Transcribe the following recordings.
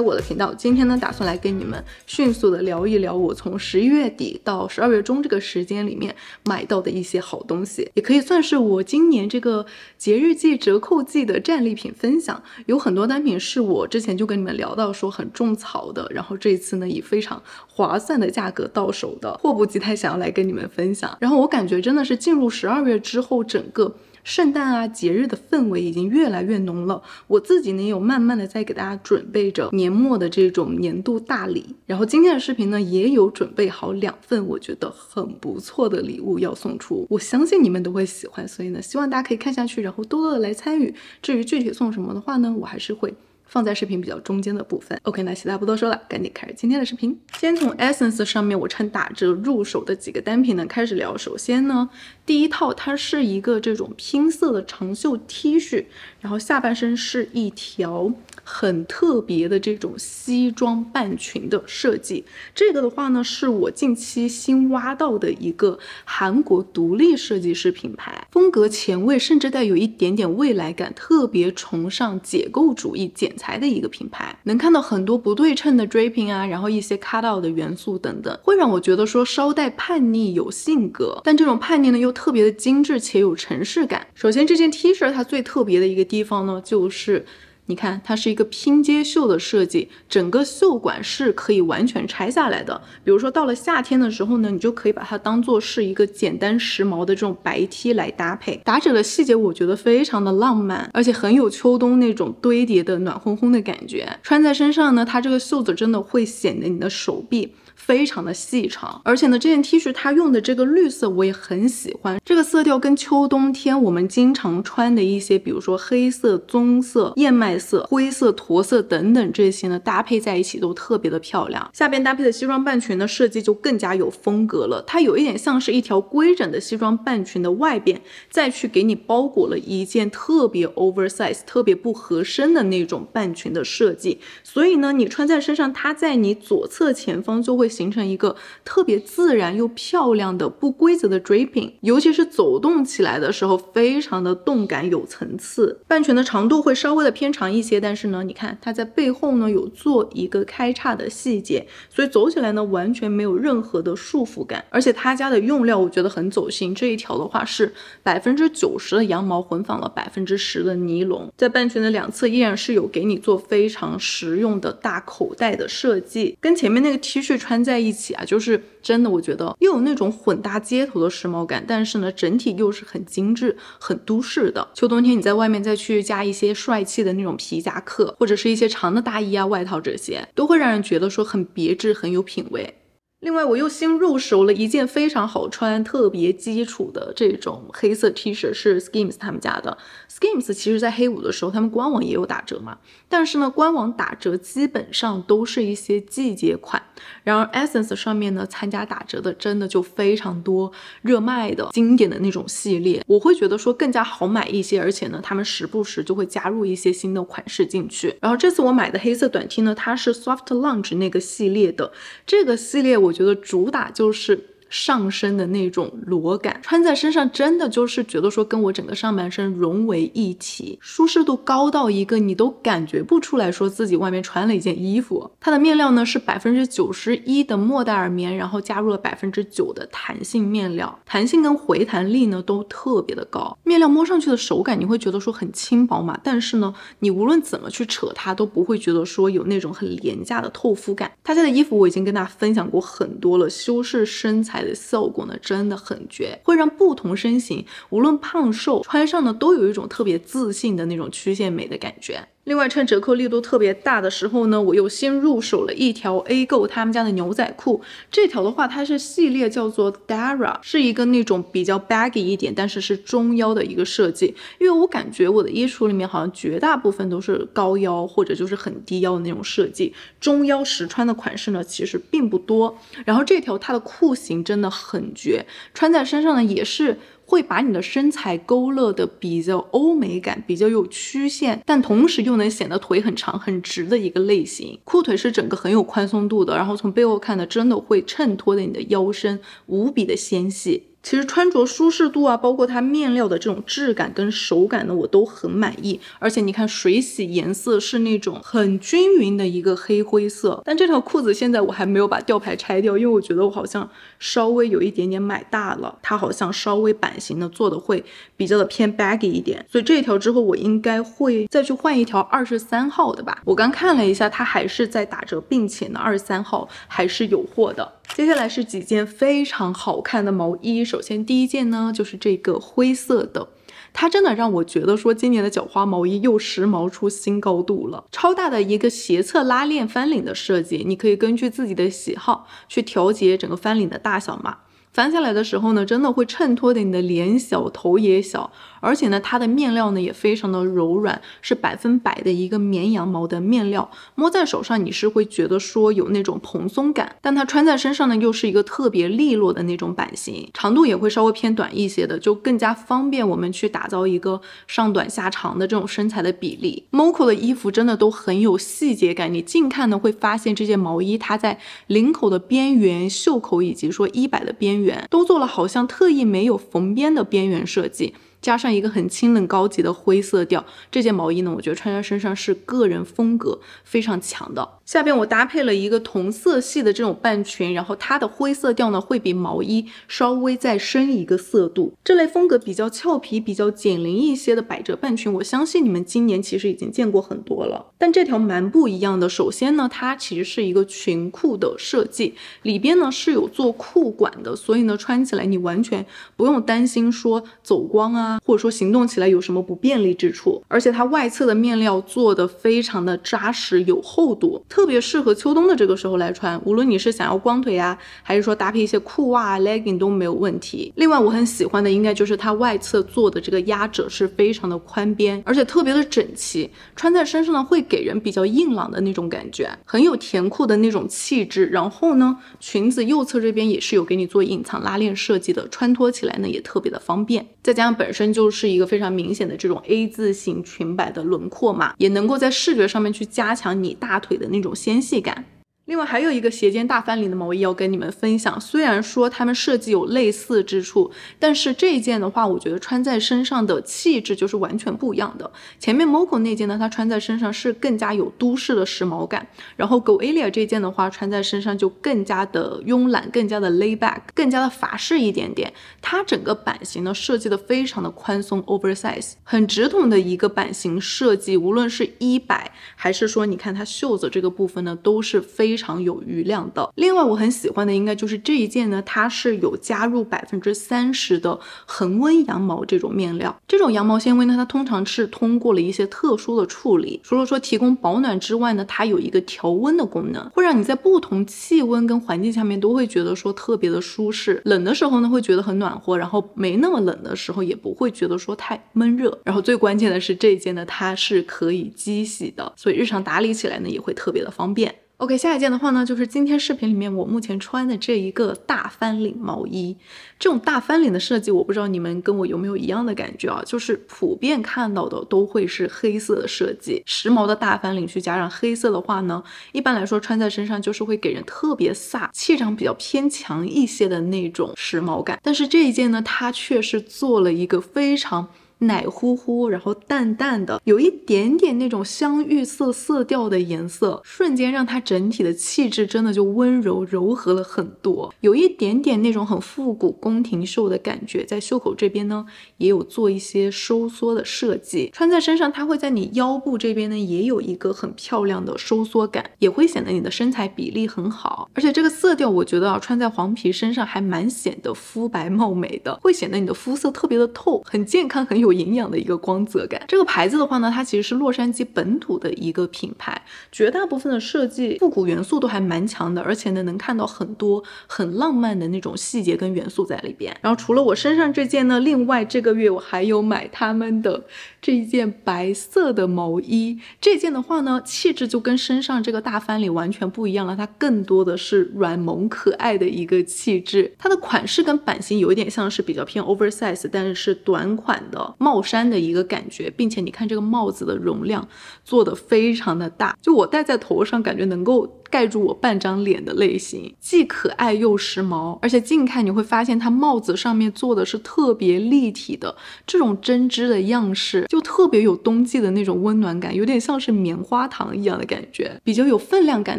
我的频道，今天呢，打算来跟你们迅速的聊一聊，我从十一月底到十二月中这个时间里面买到的一些好东西，也可以算是我今年这个节日季、折扣季的战利品分享。有很多单品是我之前就跟你们聊到说很种草的，然后这一次呢，以非常划算的价格到手的，迫不及待想要来跟你们分享。然后我感觉真的是进入十二月之后，整个圣诞啊，节日的氛围已经越来越浓了。我自己呢，有慢慢的在给大家准备着年末的这种年度大礼。然后今天的视频呢，也有准备好两份我觉得很不错的礼物要送出。我相信你们都会喜欢，所以呢，希望大家可以看下去，然后多多的来参与。至于具体送什么的话呢，我还是会。放在视频比较中间的部分。OK，那其他不多说了，赶紧开始今天的视频。先从 Essence 上面我趁打折入手的几个单品呢开始聊。首先呢，第一套它是一个这种拼色的长袖 T 恤，然后下半身是一条。很特别的这种西装半裙的设计，这个的话呢，是我近期新挖到的一个韩国独立设计师品牌，风格前卫，甚至带有一点点未来感，特别崇尚解构主义剪裁的一个品牌，能看到很多不对称的 draping 啊，然后一些 cut out 的元素等等，会让我觉得说稍带叛逆有性格，但这种叛逆呢又特别的精致且有城市感。首先这件 T 恤它最特别的一个地方呢，就是。你看，它是一个拼接袖的设计，整个袖管是可以完全拆下来的。比如说到了夏天的时候呢，你就可以把它当做是一个简单时髦的这种白 T 来搭配。打褶的细节我觉得非常的浪漫，而且很有秋冬那种堆叠的暖烘烘的感觉。穿在身上呢，它这个袖子真的会显得你的手臂。非常的细长，而且呢，这件 T 恤它用的这个绿色我也很喜欢，这个色调跟秋冬天我们经常穿的一些，比如说黑色、棕色、燕麦色、灰色、驼色等等这些呢，搭配在一起都特别的漂亮。下边搭配的西装半裙呢设计就更加有风格了，它有一点像是一条规整的西装半裙的外边，再去给你包裹了一件特别 oversize、特别不合身的那种半裙的设计，所以呢，你穿在身上，它在你左侧前方就会。形成一个特别自然又漂亮的不规则的 draping，尤其是走动起来的时候，非常的动感有层次。半裙的长度会稍微的偏长一些，但是呢，你看它在背后呢有做一个开叉的细节，所以走起来呢完全没有任何的束缚感。而且他家的用料我觉得很走心，这一条的话是百分之九十的羊毛混纺了百分之十的尼龙，在半裙的两侧依然是有给你做非常实用的大口袋的设计，跟前面那个 T 恤穿。在一起啊，就是真的，我觉得又有那种混搭街头的时髦感，但是呢，整体又是很精致、很都市的。秋冬天你在外面再去加一些帅气的那种皮夹克，或者是一些长的大衣啊、外套这些，都会让人觉得说很别致、很有品味。另外，我又新入手了一件非常好穿、特别基础的这种黑色 T 恤，是 s k i m s 他们家的。s k i m s 其实在黑五的时候，他们官网也有打折嘛，但是呢，官网打折基本上都是一些季节款。然而 Essence 上面呢，参加打折的真的就非常多，热卖的经典的那种系列，我会觉得说更加好买一些。而且呢，他们时不时就会加入一些新的款式进去。然后这次我买的黑色短 T 呢，它是 Soft l o u n c h 那个系列的，这个系列我。我觉得主打就是。上身的那种裸感，穿在身上真的就是觉得说跟我整个上半身融为一体，舒适度高到一个你都感觉不出来说自己外面穿了一件衣服。它的面料呢是百分之九十一的莫代尔棉，然后加入了百分之九的弹性面料，弹性跟回弹力呢都特别的高。面料摸上去的手感你会觉得说很轻薄嘛，但是呢你无论怎么去扯它都不会觉得说有那种很廉价的透肤感。他家的衣服我已经跟大家分享过很多了，修饰身材。效果呢真的很绝，会让不同身形，无论胖瘦，穿上呢都有一种特别自信的那种曲线美的感觉。另外，趁折扣力度特别大的时候呢，我又新入手了一条 A 购他们家的牛仔裤。这条的话，它是系列叫做 Dara，是一个那种比较 baggy 一点，但是是中腰的一个设计。因为我感觉我的衣橱里面好像绝大部分都是高腰或者就是很低腰的那种设计，中腰实穿的款式呢其实并不多。然后这条它的裤型真的很绝，穿在身上呢也是。会把你的身材勾勒的比较欧美感，比较有曲线，但同时又能显得腿很长很直的一个类型。裤腿是整个很有宽松度的，然后从背后看呢，真的会衬托的你的腰身无比的纤细。其实穿着舒适度啊，包括它面料的这种质感跟手感呢，我都很满意。而且你看水洗颜色是那种很均匀的一个黑灰色。但这条裤子现在我还没有把吊牌拆掉，因为我觉得我好像稍微有一点点买大了，它好像稍微版型呢做的会比较的偏 baggy 一点。所以这一条之后我应该会再去换一条二十三号的吧。我刚看了一下，它还是在打折，并且呢二十三号还是有货的。接下来是几件非常好看的毛衣。首先第一件呢，就是这个灰色的，它真的让我觉得说今年的绞花毛衣又时髦出新高度了。超大的一个斜侧拉链翻领的设计，你可以根据自己的喜好去调节整个翻领的大小嘛。翻下来的时候呢，真的会衬托的你的脸小，头也小。而且呢，它的面料呢也非常的柔软，是百分百的一个绵羊毛的面料，摸在手上你是会觉得说有那种蓬松感，但它穿在身上呢又是一个特别利落的那种版型，长度也会稍微偏短一些的，就更加方便我们去打造一个上短下长的这种身材的比例。Moco 的衣服真的都很有细节感，你近看呢会发现这件毛衣它在领口的边缘、袖口以及说衣摆的边缘都做了好像特意没有缝边的边缘设计。加上一个很清冷高级的灰色调，这件毛衣呢，我觉得穿在身上是个人风格非常强的。下边我搭配了一个同色系的这种半裙，然后它的灰色调呢会比毛衣稍微再深一个色度。这类风格比较俏皮、比较减龄一些的百褶半裙，我相信你们今年其实已经见过很多了。但这条蛮不一样的。首先呢，它其实是一个裙裤的设计，里边呢是有做裤管的，所以呢穿起来你完全不用担心说走光啊。或者说行动起来有什么不便利之处？而且它外侧的面料做的非常的扎实有厚度，特别适合秋冬的这个时候来穿。无论你是想要光腿啊，还是说搭配一些裤袜啊、legging 都没有问题。另外我很喜欢的应该就是它外侧做的这个压褶是非常的宽边，而且特别的整齐，穿在身上呢会给人比较硬朗的那种感觉，很有甜酷的那种气质。然后呢，裙子右侧这边也是有给你做隐藏拉链设计的，穿脱起来呢也特别的方便。再加上本身。真就是一个非常明显的这种 A 字型裙摆的轮廓嘛，也能够在视觉上面去加强你大腿的那种纤细感。另外还有一个斜肩大翻领的毛衣要跟你们分享，虽然说它们设计有类似之处，但是这一件的话，我觉得穿在身上的气质就是完全不一样的。前面 Moco 那件呢，它穿在身上是更加有都市的时髦感；然后 Goelia 这件的话，穿在身上就更加的慵懒，更加的 lay back，更加的法式一点点。它整个版型呢设计的非常的宽松 o v e r s i z e 很直筒的一个版型设计，无论是衣摆还是说你看它袖子这个部分呢，都是非常。常有余量的。另外，我很喜欢的应该就是这一件呢，它是有加入百分之三十的恒温羊毛这种面料。这种羊毛纤维呢，它通常是通过了一些特殊的处理，除了说提供保暖之外呢，它有一个调温的功能，会让你在不同气温跟环境下面都会觉得说特别的舒适。冷的时候呢，会觉得很暖和，然后没那么冷的时候也不会觉得说太闷热。然后最关键的是这一件呢，它是可以机洗的，所以日常打理起来呢也会特别的方便。OK，下一件的话呢，就是今天视频里面我目前穿的这一个大翻领毛衣。这种大翻领的设计，我不知道你们跟我有没有一样的感觉啊？就是普遍看到的都会是黑色的设计，时髦的大翻领去加上黑色的话呢，一般来说穿在身上就是会给人特别飒，气场比较偏强一些的那种时髦感。但是这一件呢，它却是做了一个非常。奶乎乎，然后淡淡的，有一点点那种香芋色色调的颜色，瞬间让它整体的气质真的就温柔柔和了很多，有一点点那种很复古宫廷袖的感觉，在袖口这边呢也有做一些收缩的设计，穿在身上它会在你腰部这边呢也有一个很漂亮的收缩感，也会显得你的身材比例很好，而且这个色调我觉得啊穿在黄皮身上还蛮显得肤白貌美的，会显得你的肤色特别的透，很健康很有。营养的一个光泽感。这个牌子的话呢，它其实是洛杉矶本土的一个品牌，绝大部分的设计复古元素都还蛮强的，而且呢能看到很多很浪漫的那种细节跟元素在里边。然后除了我身上这件呢，另外这个月我还有买他们的这一件白色的毛衣。这件的话呢，气质就跟身上这个大翻领完全不一样了，它更多的是软萌可爱的一个气质。它的款式跟版型有一点像是比较偏 oversize，但是是短款的。帽衫的一个感觉，并且你看这个帽子的容量做的非常的大，就我戴在头上感觉能够盖住我半张脸的类型，既可爱又时髦。而且近看你会发现它帽子上面做的是特别立体的，这种针织的样式就特别有冬季的那种温暖感，有点像是棉花糖一样的感觉，比较有分量感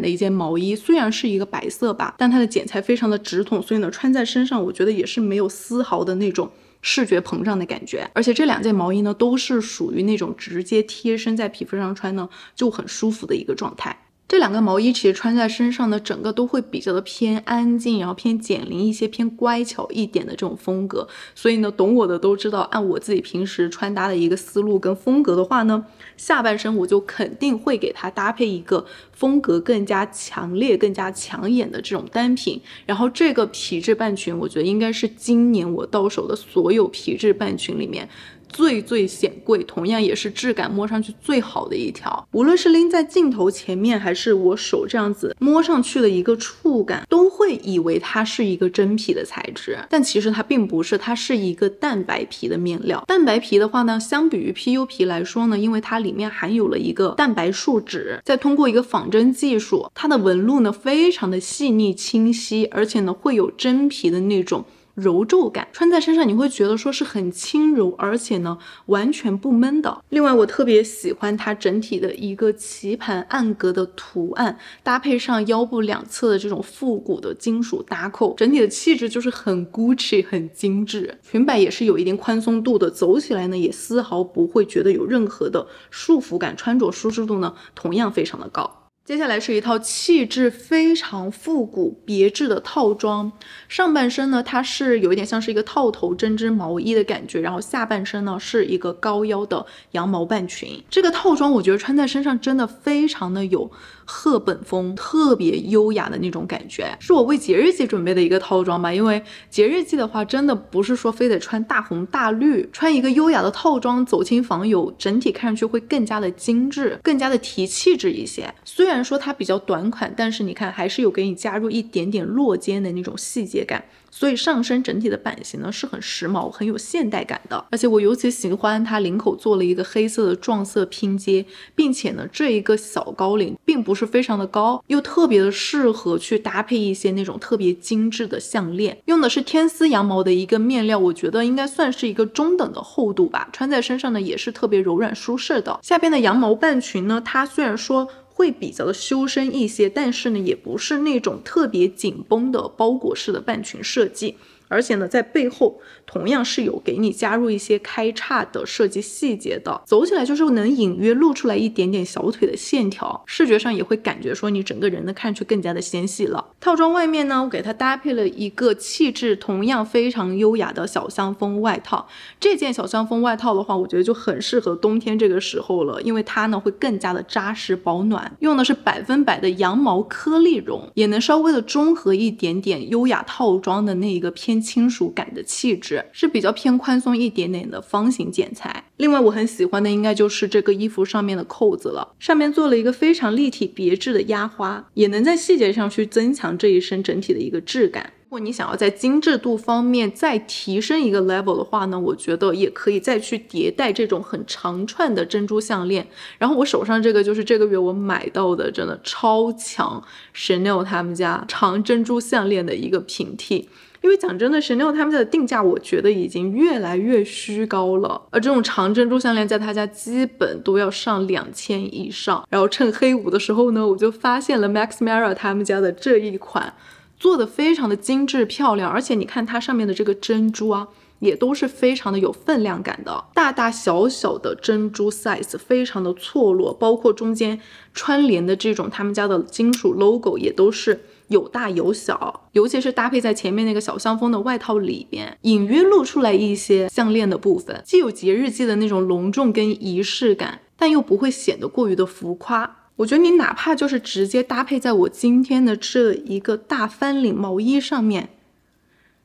的一件毛衣。虽然是一个白色吧，但它的剪裁非常的直筒，所以呢穿在身上我觉得也是没有丝毫的那种。视觉膨胀的感觉，而且这两件毛衣呢，都是属于那种直接贴身在皮肤上穿呢就很舒服的一个状态。这两个毛衣其实穿在身上呢，整个都会比较的偏安静，然后偏减龄一些，偏乖巧一点的这种风格。所以呢，懂我的都知道，按我自己平时穿搭的一个思路跟风格的话呢，下半身我就肯定会给它搭配一个风格更加强烈、更加强眼的这种单品。然后这个皮质半裙，我觉得应该是今年我到手的所有皮质半裙里面。最最显贵，同样也是质感摸上去最好的一条。无论是拎在镜头前面，还是我手这样子摸上去的一个触感，都会以为它是一个真皮的材质，但其实它并不是，它是一个蛋白皮的面料。蛋白皮的话呢，相比于 PU 皮来说呢，因为它里面含有了一个蛋白树脂，再通过一个仿真技术，它的纹路呢非常的细腻清晰，而且呢会有真皮的那种。柔皱感穿在身上你会觉得说是很轻柔，而且呢完全不闷的。另外我特别喜欢它整体的一个棋盘暗格的图案，搭配上腰部两侧的这种复古的金属搭扣，整体的气质就是很 Gucci 很精致。裙摆也是有一定宽松度的，走起来呢也丝毫不会觉得有任何的束缚感，穿着舒适度呢同样非常的高。接下来是一套气质非常复古别致的套装，上半身呢它是有一点像是一个套头针织毛衣的感觉，然后下半身呢是一个高腰的羊毛半裙。这个套装我觉得穿在身上真的非常的有赫本风，特别优雅的那种感觉，是我为节日季准备的一个套装吧。因为节日季的话，真的不是说非得穿大红大绿，穿一个优雅的套装走亲访友，整体看上去会更加的精致，更加的提气质一些。虽然。虽然说它比较短款，但是你看还是有给你加入一点点落肩的那种细节感，所以上身整体的版型呢是很时髦、很有现代感的。而且我尤其喜欢它领口做了一个黑色的撞色拼接，并且呢这一个小高领并不是非常的高，又特别的适合去搭配一些那种特别精致的项链。用的是天丝羊毛的一个面料，我觉得应该算是一个中等的厚度吧，穿在身上呢也是特别柔软舒适的。下边的羊毛半裙呢，它虽然说。会比较的修身一些，但是呢，也不是那种特别紧绷的包裹式的半裙设计。而且呢，在背后同样是有给你加入一些开叉的设计细节的，走起来就是能隐约露出来一点点小腿的线条，视觉上也会感觉说你整个人呢看上去更加的纤细了。套装外面呢，我给它搭配了一个气质同样非常优雅的小香风外套。这件小香风外套的话，我觉得就很适合冬天这个时候了，因为它呢会更加的扎实保暖，用的是百分百的羊毛颗粒绒，也能稍微的中和一点点优雅套装的那一个偏。轻熟感的气质是比较偏宽松一点点的方形剪裁。另外，我很喜欢的应该就是这个衣服上面的扣子了，上面做了一个非常立体别致的压花，也能在细节上去增强这一身整体的一个质感。如果你想要在精致度方面再提升一个 level 的话呢，我觉得也可以再去叠戴这种很长串的珍珠项链。然后我手上这个就是这个月我买到的，真的超强，Chanel 他们家长珍珠项链的一个平替。因为讲真的，e 料他们家的定价，我觉得已经越来越虚高了。而这种长珍珠项链，在他家基本都要上两千以上。然后趁黑五的时候呢，我就发现了 Max Mara 他们家的这一款，做的非常的精致漂亮，而且你看它上面的这个珍珠啊，也都是非常的有分量感的，大大小小的珍珠 size 非常的错落，包括中间串联的这种他们家的金属 logo 也都是。有大有小，尤其是搭配在前面那个小香风的外套里边，隐约露出来一些项链的部分，既有节日季的那种隆重跟仪式感，但又不会显得过于的浮夸。我觉得你哪怕就是直接搭配在我今天的这一个大翻领毛衣上面。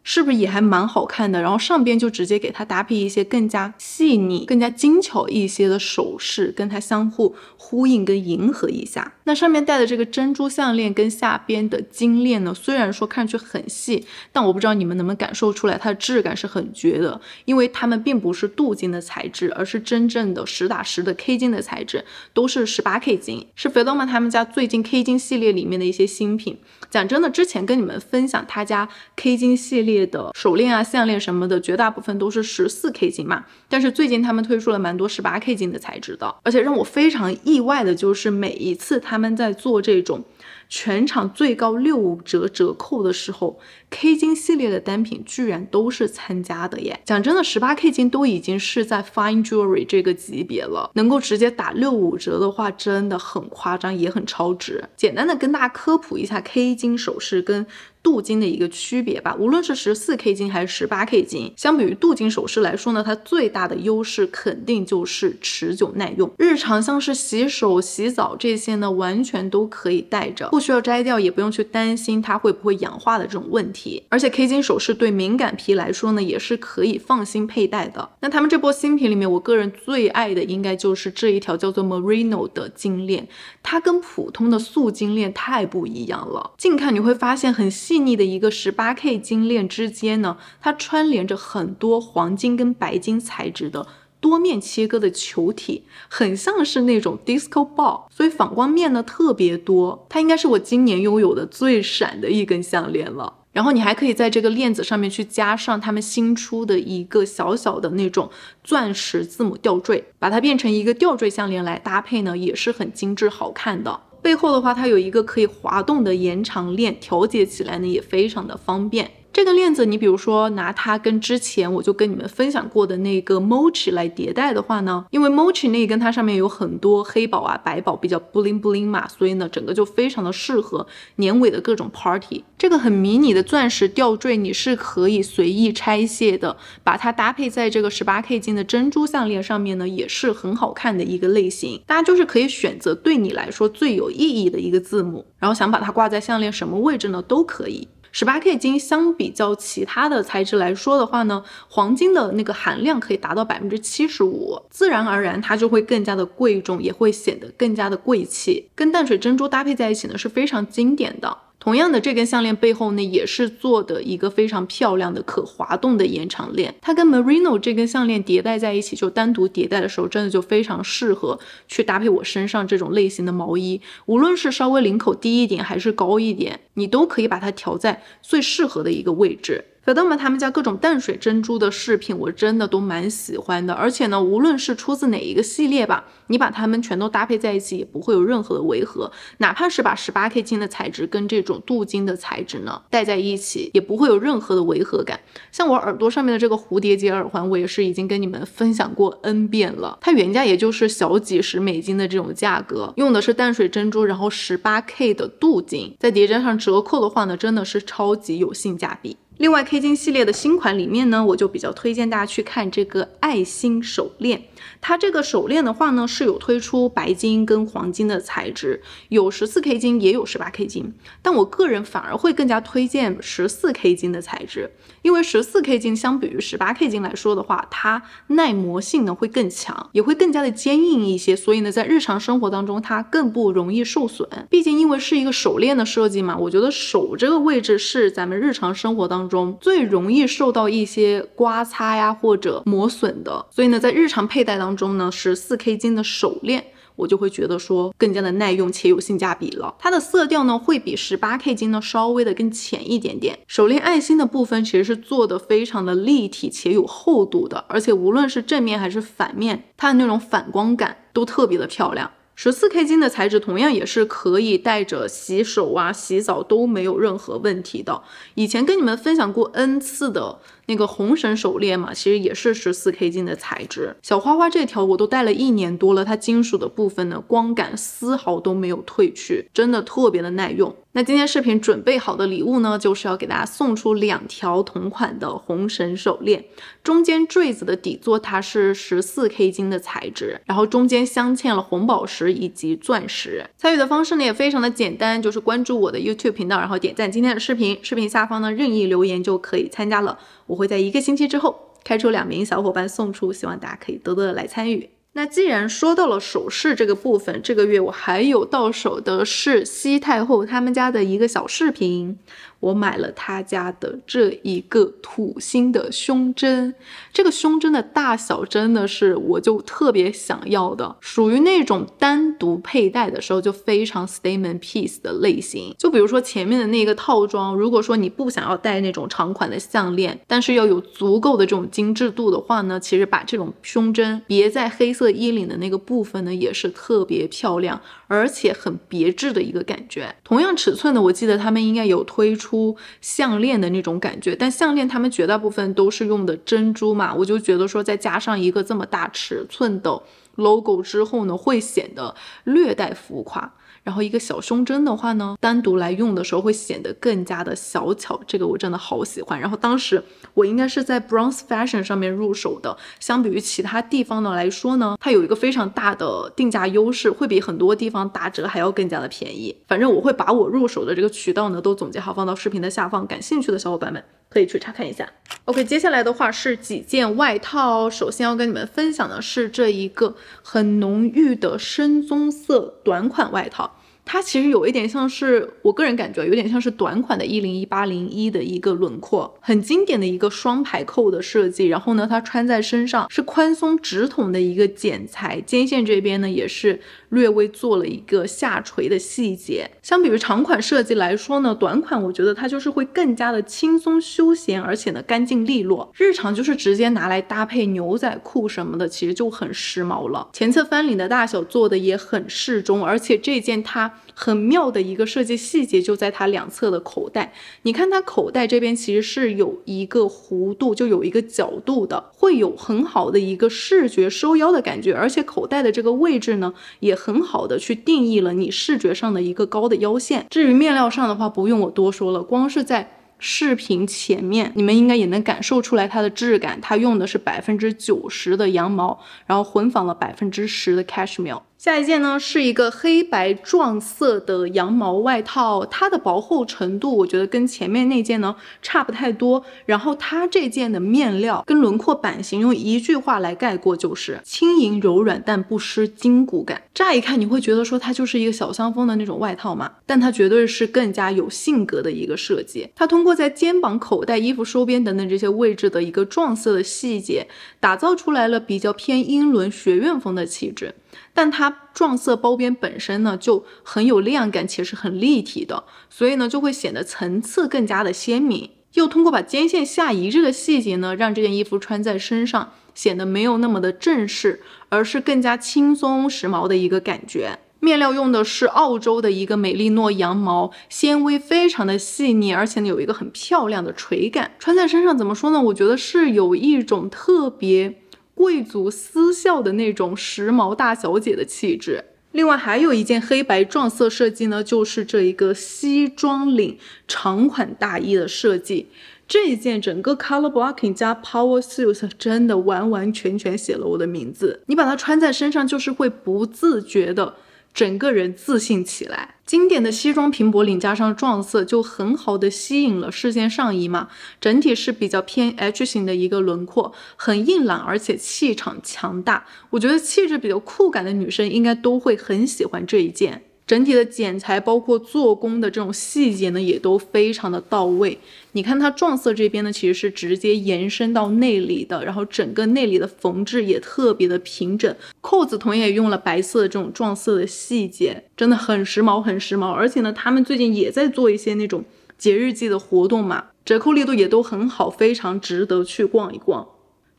是不是也还蛮好看的？然后上边就直接给它搭配一些更加细腻、更加精巧一些的首饰，跟它相互呼应跟迎合一下。那上面戴的这个珍珠项链跟下边的金链呢，虽然说看上去很细，但我不知道你们能不能感受出来，它的质感是很绝的，因为它们并不是镀金的材质，而是真正的实打实的 K 金的材质，都是 18K 金，是 f i l o m a 他们家最近 K 金系列里面的一些新品。讲真的，之前跟你们分享他家 K 金系列。的手链啊、项链什么的，绝大部分都是十四 K 金嘛。但是最近他们推出了蛮多十八 K 金的材质的，而且让我非常意外的就是，每一次他们在做这种全场最高六折折扣的时候。K 金系列的单品居然都是参加的耶！讲真的，十八 K 金都已经是在 Fine Jewelry 这个级别了，能够直接打六五折的话，真的很夸张，也很超值。简单的跟大家科普一下 K 金首饰跟镀金的一个区别吧。无论是十四 K 金还是十八 K 金，相比于镀金首饰来说呢，它最大的优势肯定就是持久耐用。日常像是洗手、洗澡这些呢，完全都可以戴着，不需要摘掉，也不用去担心它会不会氧化的这种问题。而且 K 金首饰对敏感皮来说呢，也是可以放心佩戴的。那他们这波新品里面，我个人最爱的应该就是这一条叫做 m a r i n o 的金链，它跟普通的素金链太不一样了。近看你会发现，很细腻的一个 18K 金链之间呢，它串联着很多黄金跟白金材质的多面切割的球体，很像是那种 disco ball，所以反光面呢特别多。它应该是我今年拥有的最闪的一根项链了。然后你还可以在这个链子上面去加上他们新出的一个小小的那种钻石字母吊坠，把它变成一个吊坠项链来搭配呢，也是很精致好看的。背后的话，它有一个可以滑动的延长链，调节起来呢也非常的方便。这个链子，你比如说拿它跟之前我就跟你们分享过的那个 mochi 来叠戴的话呢，因为 mochi 那一根它上面有很多黑宝啊、白宝比较 l 灵 n 灵嘛，所以呢，整个就非常的适合年尾的各种 party。这个很迷你的钻石吊坠你是可以随意拆卸的，把它搭配在这个 18K 金的珍珠项链上面呢，也是很好看的一个类型。大家就是可以选择对你来说最有意义的一个字母，然后想把它挂在项链什么位置呢，都可以。十八 K 金相比较其他的材质来说的话呢，黄金的那个含量可以达到百分之七十五，自然而然它就会更加的贵重，也会显得更加的贵气，跟淡水珍珠搭配在一起呢是非常经典的。同样的这根项链背后呢，也是做的一个非常漂亮的可滑动的延长链。它跟 Marino 这根项链叠戴在一起，就单独叠戴的时候，真的就非常适合去搭配我身上这种类型的毛衣。无论是稍微领口低一点，还是高一点，你都可以把它调在最适合的一个位置。小豆们他们家各种淡水珍珠的饰品，我真的都蛮喜欢的。而且呢，无论是出自哪一个系列吧，你把它们全都搭配在一起，也不会有任何的违和。哪怕是把 18K 金的材质跟这种镀金的材质呢戴在一起，也不会有任何的违和感。像我耳朵上面的这个蝴蝶结耳环，我也是已经跟你们分享过 N 遍了。它原价也就是小几十美金的这种价格，用的是淡水珍珠，然后 18K 的镀金，再叠加上折扣的话呢，真的是超级有性价比。另外，K 金系列的新款里面呢，我就比较推荐大家去看这个爱心手链。它这个手链的话呢，是有推出白金跟黄金的材质，有十四 K 金也有十八 K 金，但我个人反而会更加推荐十四 K 金的材质，因为十四 K 金相比于十八 K 金来说的话，它耐磨性能会更强，也会更加的坚硬一些，所以呢，在日常生活当中它更不容易受损。毕竟因为是一个手链的设计嘛，我觉得手这个位置是咱们日常生活当中最容易受到一些刮擦呀或者磨损的，所以呢，在日常配。带当中呢是四 K 金的手链，我就会觉得说更加的耐用且有性价比了。它的色调呢会比十八 K 金呢稍微的更浅一点点。手链爱心的部分其实是做的非常的立体且有厚度的，而且无论是正面还是反面，它的那种反光感都特别的漂亮。十四 K 金的材质同样也是可以带着洗手啊、洗澡都没有任何问题的。以前跟你们分享过 N 次的。那个红绳手链嘛，其实也是 14K 金的材质。小花花这条我都戴了一年多了，它金属的部分呢，光感丝毫都没有褪去，真的特别的耐用。那今天视频准备好的礼物呢，就是要给大家送出两条同款的红绳手链，中间坠子的底座它是 14K 金的材质，然后中间镶嵌了红宝石以及钻石。参与的方式呢也非常的简单，就是关注我的 YouTube 频道，然后点赞今天的视频，视频下方呢任意留言就可以参加了。我。会在一个星期之后开出两名小伙伴送出，希望大家可以多多的来参与。那既然说到了首饰这个部分，这个月我还有到手的是西太后他们家的一个小饰品。我买了他家的这一个土星的胸针，这个胸针的大小真的是我就特别想要的，属于那种单独佩戴的时候就非常 statement piece 的类型。就比如说前面的那个套装，如果说你不想要戴那种长款的项链，但是要有足够的这种精致度的话呢，其实把这种胸针别在黑色衣领的那个部分呢，也是特别漂亮。而且很别致的一个感觉。同样尺寸的，我记得他们应该有推出项链的那种感觉，但项链他们绝大部分都是用的珍珠嘛，我就觉得说再加上一个这么大尺寸的 logo 之后呢，会显得略带浮夸。然后一个小胸针的话呢，单独来用的时候会显得更加的小巧，这个我真的好喜欢。然后当时我应该是在 b r o n z e Fashion 上面入手的，相比于其他地方呢来说呢，它有一个非常大的定价优势，会比很多地方打折还要更加的便宜。反正我会把我入手的这个渠道呢都总结好，放到视频的下方，感兴趣的小伙伴们可以去查看一下。OK，接下来的话是几件外套，首先要跟你们分享的是这一个很浓郁的深棕色短款外套。它其实有一点像是，我个人感觉有点像是短款的一零一八零一的一个轮廓，很经典的一个双排扣的设计。然后呢，它穿在身上是宽松直筒的一个剪裁，肩线这边呢也是略微做了一个下垂的细节。相比于长款设计来说呢，短款我觉得它就是会更加的轻松休闲，而且呢干净利落，日常就是直接拿来搭配牛仔裤什么的，其实就很时髦了。前侧翻领的大小做的也很适中，而且这件它。很妙的一个设计细节就在它两侧的口袋，你看它口袋这边其实是有一个弧度，就有一个角度的，会有很好的一个视觉收腰的感觉。而且口袋的这个位置呢，也很好的去定义了你视觉上的一个高的腰线。至于面料上的话，不用我多说了，光是在视频前面，你们应该也能感受出来它的质感。它用的是百分之九十的羊毛，然后混纺了百分之十的 cashmere。下一件呢是一个黑白撞色的羊毛外套，它的薄厚程度我觉得跟前面那件呢差不太多。然后它这件的面料跟轮廓版型，用一句话来概括就是轻盈柔软但不失筋骨感。乍一看你会觉得说它就是一个小香风的那种外套嘛，但它绝对是更加有性格的一个设计。它通过在肩膀、口袋、衣服收边等等这些位置的一个撞色的细节，打造出来了比较偏英伦学院风的气质。但它撞色包边本身呢就很有亮感，且是很立体的，所以呢就会显得层次更加的鲜明。又通过把肩线下移这个细节呢，让这件衣服穿在身上显得没有那么的正式，而是更加轻松时髦的一个感觉。面料用的是澳洲的一个美丽诺羊毛，纤维非常的细腻，而且呢有一个很漂亮的垂感。穿在身上怎么说呢？我觉得是有一种特别。贵族私校的那种时髦大小姐的气质。另外还有一件黑白撞色设计呢，就是这一个西装领长款大衣的设计。这一件整个 Colorblocking 加 Power Suit 真的完完全全写了我的名字。你把它穿在身上，就是会不自觉的。整个人自信起来，经典的西装平驳领加上撞色，就很好的吸引了视线上移嘛。整体是比较偏 H 型的一个轮廓，很硬朗，而且气场强大。我觉得气质比较酷感的女生应该都会很喜欢这一件。整体的剪裁包括做工的这种细节呢，也都非常的到位。你看它撞色这边呢，其实是直接延伸到内里的，然后整个内里的缝制也特别的平整。扣子同样也用了白色这种撞色的细节，真的很时髦，很时髦。而且呢，他们最近也在做一些那种节日季的活动嘛，折扣力度也都很好，非常值得去逛一逛。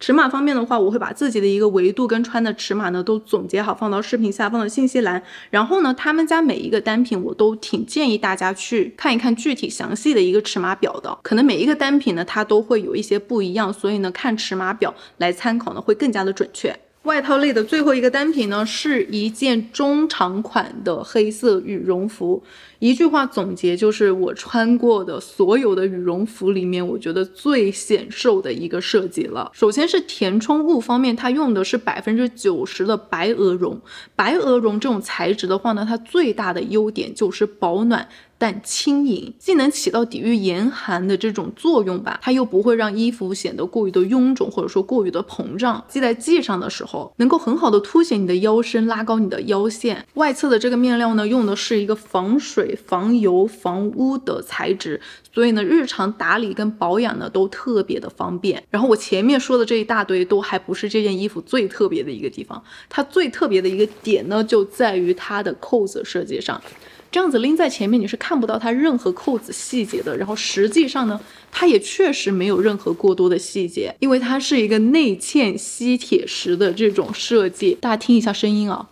尺码方面的话，我会把自己的一个维度跟穿的尺码呢都总结好，放到视频下方的信息栏。然后呢，他们家每一个单品我都挺建议大家去看一看具体详细的一个尺码表的。可能每一个单品呢，它都会有一些不一样，所以呢，看尺码表来参考呢会更加的准确。外套类的最后一个单品呢，是一件中长款的黑色羽绒服。一句话总结就是，我穿过的所有的羽绒服里面，我觉得最显瘦的一个设计了。首先是填充物方面，它用的是百分之九十的白鹅绒。白鹅绒这种材质的话呢，它最大的优点就是保暖。但轻盈，既能起到抵御严寒的这种作用吧，它又不会让衣服显得过于的臃肿，或者说过于的膨胀。系在系上的时候，能够很好的凸显你的腰身，拉高你的腰线。外侧的这个面料呢，用的是一个防水、防油、防污的材质，所以呢，日常打理跟保养呢都特别的方便。然后我前面说的这一大堆，都还不是这件衣服最特别的一个地方。它最特别的一个点呢，就在于它的扣子设计上。这样子拎在前面，你是看不到它任何扣子细节的。然后实际上呢，它也确实没有任何过多的细节，因为它是一个内嵌吸铁石的这种设计。大家听一下声音啊。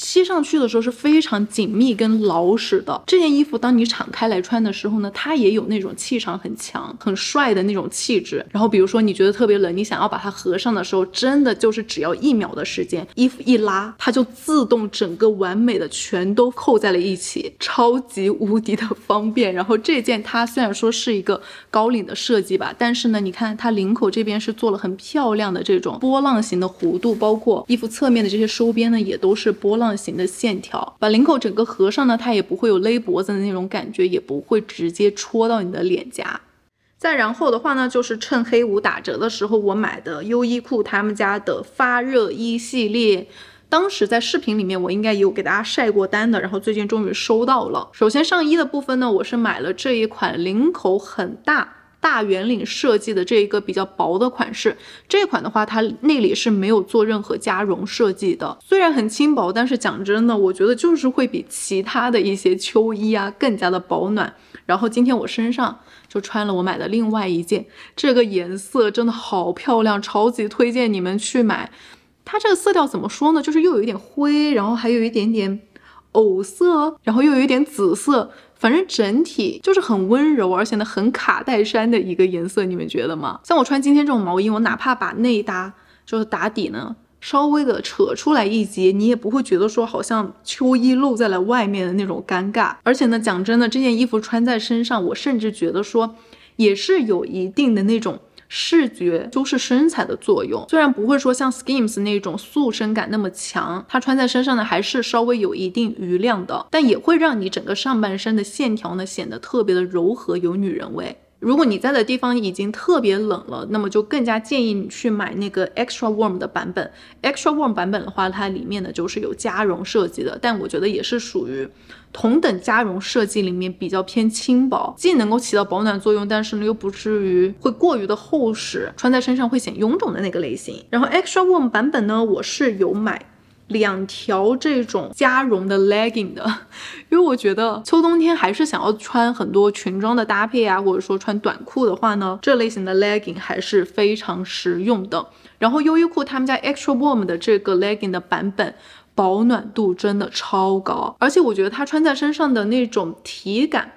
吸上去的时候是非常紧密跟牢实的。这件衣服当你敞开来穿的时候呢，它也有那种气场很强、很帅的那种气质。然后比如说你觉得特别冷，你想要把它合上的时候，真的就是只要一秒的时间，衣服一拉，它就自动整个完美的全都扣在了一起，超级无敌的方便。然后这件它虽然说是一个高领的设计吧，但是呢，你看它领口这边是做了很漂亮的这种波浪形的弧度，包括衣服侧面的这些收边呢，也都是波浪。型的线条，把领口整个合上呢，它也不会有勒脖子的那种感觉，也不会直接戳到你的脸颊。再然后的话呢，就是趁黑五打折的时候我买的优衣库他们家的发热衣系列，当时在视频里面我应该有给大家晒过单的，然后最近终于收到了。首先上衣的部分呢，我是买了这一款，领口很大。大圆领设计的这一个比较薄的款式，这款的话它内里是没有做任何加绒设计的，虽然很轻薄，但是讲真的，我觉得就是会比其他的一些秋衣啊更加的保暖。然后今天我身上就穿了我买的另外一件，这个颜色真的好漂亮，超级推荐你们去买。它这个色调怎么说呢？就是又有一点灰，然后还有一点点。藕色，然后又有一点紫色，反正整体就是很温柔而显得很卡戴珊的一个颜色，你们觉得吗？像我穿今天这种毛衣，我哪怕把内搭就是打底呢，稍微的扯出来一截，你也不会觉得说好像秋衣露在了外面的那种尴尬。而且呢，讲真的，这件衣服穿在身上，我甚至觉得说也是有一定的那种。视觉修饰身材的作用，虽然不会说像 Skims 那种塑身感那么强，它穿在身上呢还是稍微有一定余量的，但也会让你整个上半身的线条呢显得特别的柔和，有女人味。如果你在的地方已经特别冷了，那么就更加建议你去买那个 extra warm 的版本。extra warm 版本的话，它里面呢就是有加绒设计的，但我觉得也是属于同等加绒设计里面比较偏轻薄，既能够起到保暖作用，但是呢又不至于会过于的厚实，穿在身上会显臃肿的那个类型。然后 extra warm 版本呢，我是有买。两条这种加绒的 legging 的，因为我觉得秋冬天还是想要穿很多裙装的搭配啊，或者说穿短裤的话呢，这类型的 legging 还是非常实用的。然后优衣库他们家 extra warm 的这个 legging 的版本，保暖度真的超高，而且我觉得它穿在身上的那种体感。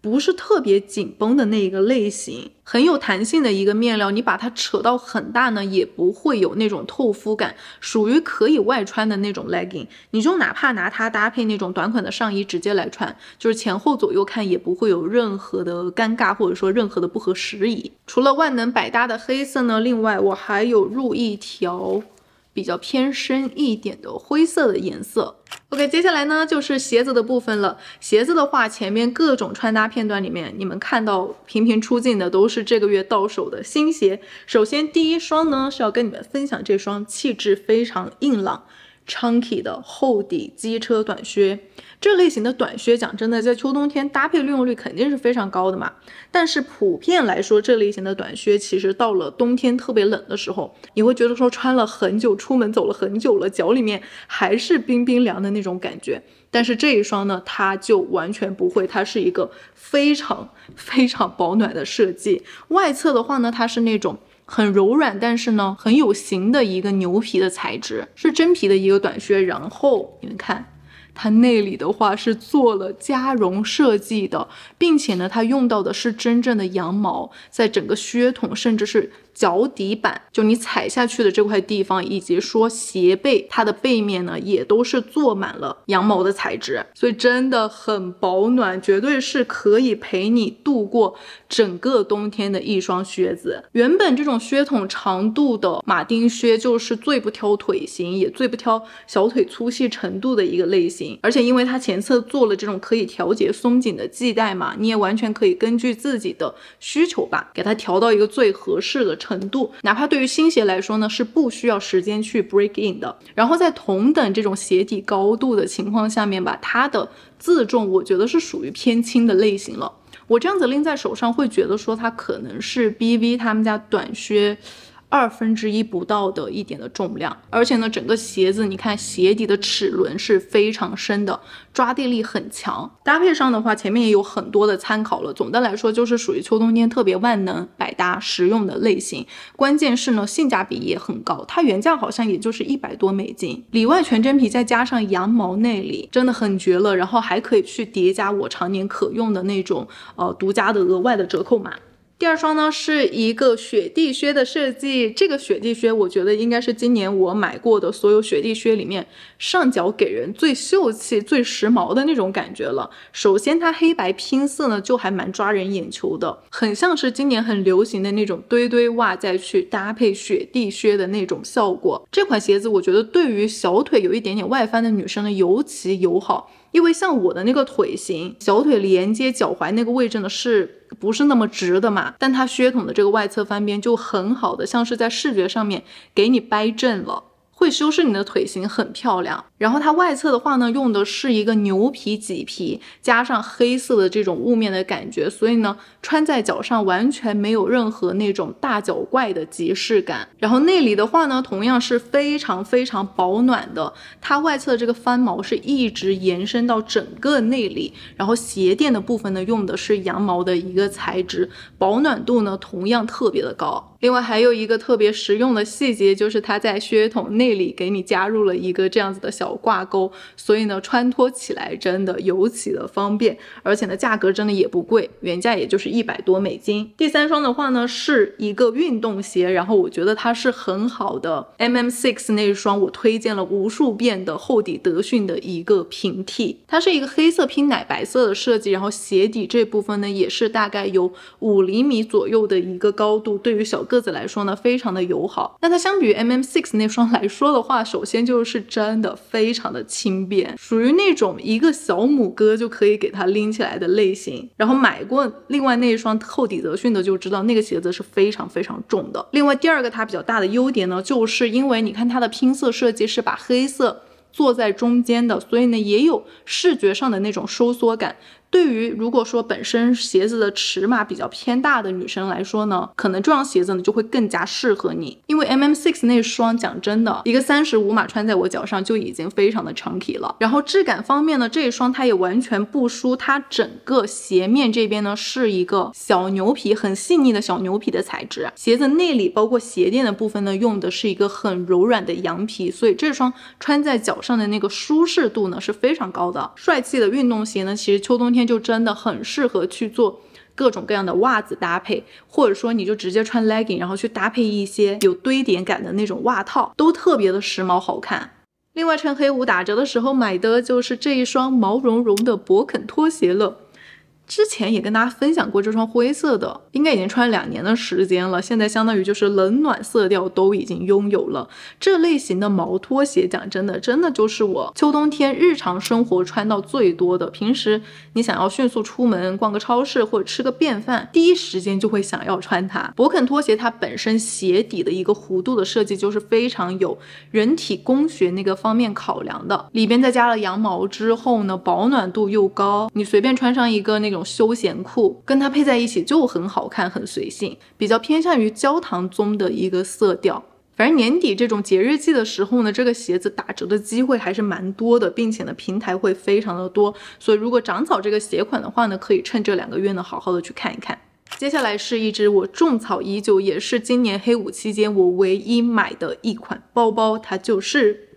不是特别紧绷的那一个类型，很有弹性的一个面料，你把它扯到很大呢，也不会有那种透肤感，属于可以外穿的那种 legging。你就哪怕拿它搭配那种短款的上衣直接来穿，就是前后左右看也不会有任何的尴尬，或者说任何的不合时宜。除了万能百搭的黑色呢，另外我还有入一条。比较偏深一点的灰色的颜色。OK，接下来呢就是鞋子的部分了。鞋子的话，前面各种穿搭片段里面，你们看到频频出镜的都是这个月到手的新鞋。首先第一双呢是要跟你们分享这双气质非常硬朗。chunky 的厚底机车短靴，这类型的短靴，讲真的，在秋冬天搭配利用率肯定是非常高的嘛。但是普遍来说，这类型的短靴其实到了冬天特别冷的时候，你会觉得说穿了很久，出门走了很久了，脚里面还是冰冰凉的那种感觉。但是这一双呢，它就完全不会，它是一个非常非常保暖的设计。外侧的话呢，它是那种。很柔软，但是呢很有型的一个牛皮的材质，是真皮的一个短靴。然后你们看它内里的话是做了加绒设计的，并且呢它用到的是真正的羊毛，在整个靴筒甚至是。脚底板就你踩下去的这块地方，以及说鞋背它的背面呢，也都是做满了羊毛的材质，所以真的很保暖，绝对是可以陪你度过整个冬天的一双靴子。原本这种靴筒长度的马丁靴就是最不挑腿型，也最不挑小腿粗细程度的一个类型，而且因为它前侧做了这种可以调节松紧的系带嘛，你也完全可以根据自己的需求吧，给它调到一个最合适的程度，哪怕对于新鞋来说呢，是不需要时间去 break in 的。然后在同等这种鞋底高度的情况下面吧，它的自重我觉得是属于偏轻的类型了。我这样子拎在手上会觉得说它可能是 BV 他们家短靴。二分之一不到的一点的重量，而且呢，整个鞋子你看鞋底的齿轮是非常深的，抓地力很强。搭配上的话，前面也有很多的参考了。总的来说，就是属于秋冬天特别万能、百搭、实用的类型。关键是呢，性价比也很高。它原价好像也就是一百多美金，里外全真皮，再加上羊毛内里，真的很绝了。然后还可以去叠加我常年可用的那种呃独家的额外的折扣码。第二双呢是一个雪地靴的设计，这个雪地靴我觉得应该是今年我买过的所有雪地靴里面，上脚给人最秀气、最时髦的那种感觉了。首先它黑白拼色呢就还蛮抓人眼球的，很像是今年很流行的那种堆堆袜再去搭配雪地靴的那种效果。这款鞋子我觉得对于小腿有一点点外翻的女生呢尤其友好。因为像我的那个腿型，小腿连接脚踝那个位置呢是不是那么直的嘛？但它靴筒的这个外侧翻边就很好的，像是在视觉上面给你掰正了。会修饰你的腿型，很漂亮。然后它外侧的话呢，用的是一个牛皮麂皮，加上黑色的这种雾面的感觉，所以呢，穿在脚上完全没有任何那种大脚怪的即视感。然后内里的话呢，同样是非常非常保暖的。它外侧这个翻毛是一直延伸到整个内里，然后鞋垫的部分呢，用的是羊毛的一个材质，保暖度呢同样特别的高。另外还有一个特别实用的细节，就是它在靴筒内里给你加入了一个这样子的小挂钩，所以呢穿脱起来真的尤其的方便，而且呢价格真的也不贵，原价也就是一百多美金。第三双的话呢是一个运动鞋，然后我觉得它是很好的，M M Six 那一双我推荐了无数遍的厚底德训的一个平替，它是一个黑色拼奶白色的设计，然后鞋底这部分呢也是大概有五厘米左右的一个高度，对于小。个子来说呢，非常的友好。那它相比于 M M Six 那双来说的话，首先就是真的非常的轻便，属于那种一个小母哥就可以给它拎起来的类型。然后买过另外那一双厚底德训的就知道，那个鞋子是非常非常重的。另外第二个它比较大的优点呢，就是因为你看它的拼色设计是把黑色坐在中间的，所以呢也有视觉上的那种收缩感。对于如果说本身鞋子的尺码比较偏大的女生来说呢，可能这双鞋子呢就会更加适合你，因为 M M Six 那双，讲真的，一个三十五码穿在我脚上就已经非常的长腿了。然后质感方面呢，这一双它也完全不输，它整个鞋面这边呢是一个小牛皮，很细腻的小牛皮的材质，鞋子内里包括鞋垫的部分呢用的是一个很柔软的羊皮，所以这双穿在脚上的那个舒适度呢是非常高的。帅气的运动鞋呢，其实秋冬天。就真的很适合去做各种各样的袜子搭配，或者说你就直接穿 legging，然后去搭配一些有堆叠感的那种袜套，都特别的时髦好看。另外，趁黑五打折的时候买的就是这一双毛茸茸的勃肯拖鞋了。之前也跟大家分享过这双灰色的，应该已经穿了两年的时间了。现在相当于就是冷暖色调都已经拥有了。这类型的毛拖鞋，讲真的，真的就是我秋冬天日常生活穿到最多的。平时你想要迅速出门逛个超市或者吃个便饭，第一时间就会想要穿它。勃肯拖鞋它本身鞋底的一个弧度的设计就是非常有人体工学那个方面考量的，里边再加了羊毛之后呢，保暖度又高。你随便穿上一个那种。休闲裤跟它配在一起就很好看，很随性，比较偏向于焦糖棕的一个色调。反正年底这种节日季的时候呢，这个鞋子打折的机会还是蛮多的，并且呢平台会非常的多，所以如果长草这个鞋款的话呢，可以趁这两个月呢好好的去看一看。接下来是一只我种草已久，也是今年黑五期间我唯一买的一款包包，它就是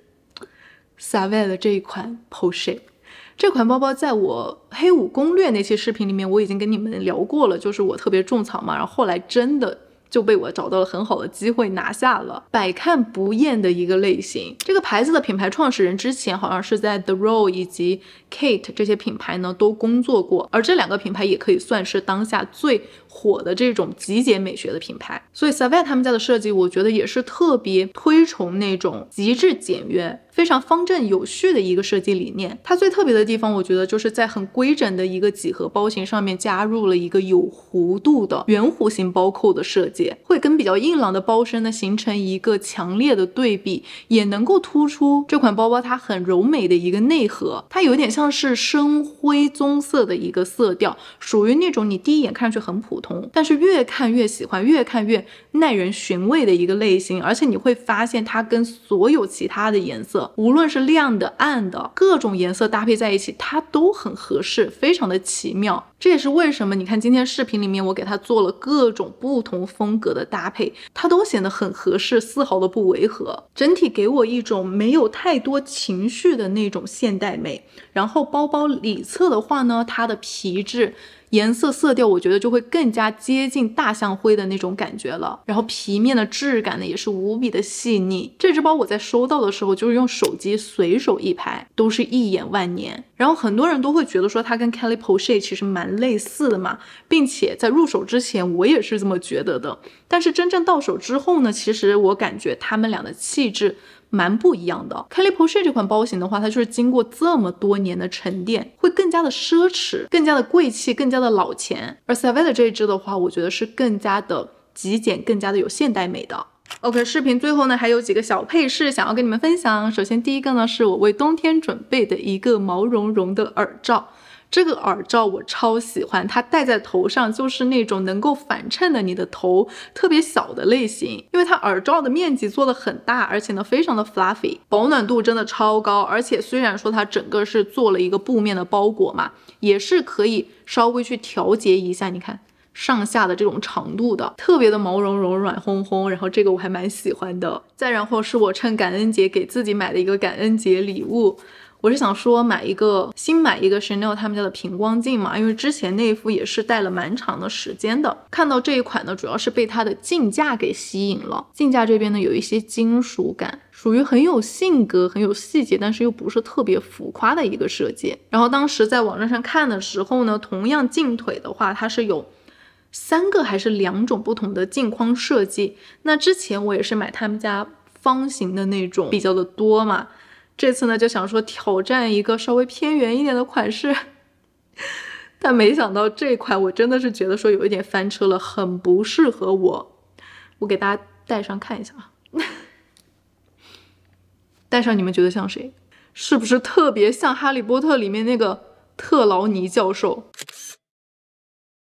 s a l v a 的这一款 p o h a o e 这款包包在我黑五攻略那期视频里面，我已经跟你们聊过了，就是我特别种草嘛，然后后来真的就被我找到了很好的机会拿下了，百看不厌的一个类型。这个牌子的品牌创始人之前好像是在 The Row 以及 Kate 这些品牌呢都工作过，而这两个品牌也可以算是当下最。火的这种极简美学的品牌，所以 s a v e y 他们家的设计，我觉得也是特别推崇那种极致简约、非常方正有序的一个设计理念。它最特别的地方，我觉得就是在很规整的一个几何包型上面，加入了一个有弧度的圆弧形包扣的设计，会跟比较硬朗的包身呢形成一个强烈的对比，也能够突出这款包包它很柔美的一个内核。它有点像是深灰棕色的一个色调，属于那种你第一眼看上去很普。同，但是越看越喜欢，越看越耐人寻味的一个类型，而且你会发现它跟所有其他的颜色，无论是亮的、暗的，各种颜色搭配在一起，它都很合适，非常的奇妙。这也是为什么你看今天视频里面我给它做了各种不同风格的搭配，它都显得很合适，丝毫的不违和，整体给我一种没有太多情绪的那种现代美。然后包包里侧的话呢，它的皮质颜色色调，我觉得就会更加接近大象灰的那种感觉了。然后皮面的质感呢，也是无比的细腻。这只包我在收到的时候，就是用手机随手一拍，都是一眼万年。然后很多人都会觉得说它跟 Kelly p o u l h e y 其实蛮。类似的嘛，并且在入手之前我也是这么觉得的。但是真正到手之后呢，其实我感觉他们俩的气质蛮不一样的。k a l y p o l c h i 这款包型的话，它就是经过这么多年的沉淀，会更加的奢侈，更加的贵气，更加的老钱。而 Savile 这一支的话，我觉得是更加的极简，更加的有现代美的。OK，视频最后呢，还有几个小配饰想要跟你们分享。首先第一个呢，是我为冬天准备的一个毛茸茸的耳罩。这个耳罩我超喜欢，它戴在头上就是那种能够反衬的你的头特别小的类型，因为它耳罩的面积做的很大，而且呢非常的 fluffy，保暖度真的超高，而且虽然说它整个是做了一个布面的包裹嘛，也是可以稍微去调节一下，你看上下的这种长度的，特别的毛茸茸、软烘烘，然后这个我还蛮喜欢的。再然后是我趁感恩节给自己买的一个感恩节礼物。我是想说买一个新买一个 Chanel 他们家的平光镜嘛，因为之前那副也是戴了蛮长的时间的。看到这一款呢，主要是被它的镜架给吸引了。镜架这边呢有一些金属感，属于很有性格、很有细节，但是又不是特别浮夸的一个设计。然后当时在网站上看的时候呢，同样镜腿的话，它是有三个还是两种不同的镜框设计。那之前我也是买他们家方形的那种比较的多嘛。这次呢就想说挑战一个稍微偏远一点的款式，但没想到这款我真的是觉得说有一点翻车了，很不适合我。我给大家戴上看一下啊，戴上你们觉得像谁？是不是特别像《哈利波特》里面那个特劳尼教授？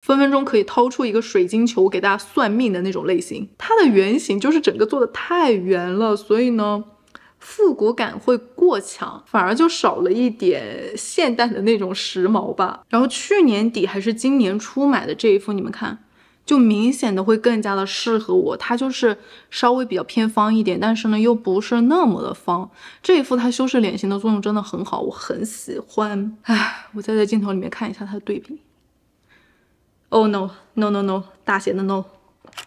分分钟可以掏出一个水晶球给大家算命的那种类型。它的原型就是整个做的太圆了，所以呢。复古感会过强，反而就少了一点现代的那种时髦吧。然后去年底还是今年初买的这一副，你们看，就明显的会更加的适合我。它就是稍微比较偏方一点，但是呢又不是那么的方。这一副它修饰脸型的作用真的很好，我很喜欢。唉，我再在镜头里面看一下它的对比。Oh no no no no 大写的 no。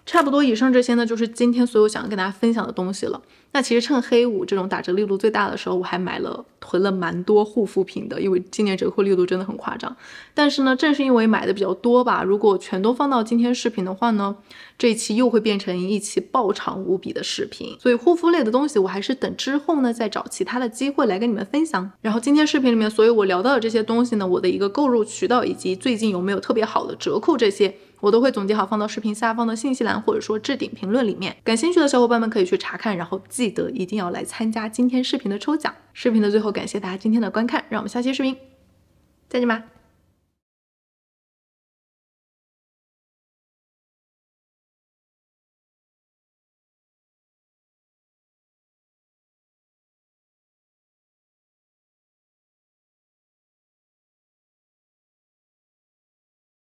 差不多，以上这些呢，就是今天所有想要跟大家分享的东西了。那其实趁黑五这种打折力度最大的时候，我还买了囤了蛮多护肤品的，因为今年折扣力度真的很夸张。但是呢，正是因为买的比较多吧，如果全都放到今天视频的话呢，这一期又会变成一期爆长无比的视频。所以护肤类的东西，我还是等之后呢再找其他的机会来跟你们分享。然后今天视频里面，所有我聊到的这些东西呢，我的一个购入渠道以及最近有没有特别好的折扣这些。我都会总结好，放到视频下方的信息栏，或者说置顶评论里面。感兴趣的小伙伴们可以去查看，然后记得一定要来参加今天视频的抽奖。视频的最后，感谢大家今天的观看，让我们下期视频再见吧。